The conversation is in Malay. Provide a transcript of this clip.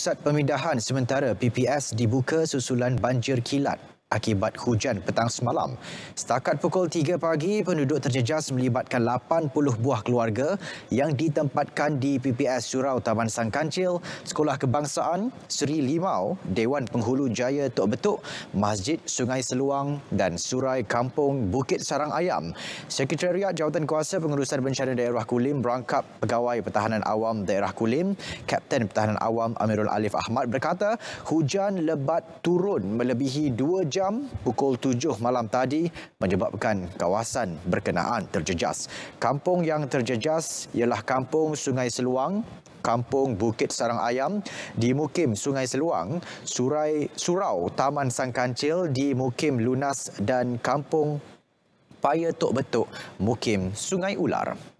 Pusat pemindahan sementara PPS dibuka susulan banjir kilat akibat hujan petang semalam. Setakat pukul 3 pagi, penduduk terjejas melibatkan 80 buah keluarga yang ditempatkan di PPS Surau Taman Sang Kancil, Sekolah Kebangsaan, Seri Limau, Dewan Penghulu Jaya Tok Betuk, Masjid Sungai Seluang dan Surai Kampung Bukit Sarang Ayam. Sekretariat Jawatan Kuasa Pengurusan Bencana Daerah Kulim berangkap Pegawai Pertahanan Awam Daerah Kulim, Kapten Pertahanan Awam Amirul Alif Ahmad berkata, hujan lebat turun melebihi 2 jam jam pukul 7 malam tadi menyebabkan kawasan berkenaan terjejas. Kampung yang terjejas ialah Kampung Sungai Seluang, Kampung Bukit Sarang Ayam di Mukim Sungai Seluang, Surai Surau Taman Sang Kancil di Mukim Lunas dan Kampung Paya Tok Betuk Mukim Sungai Ular.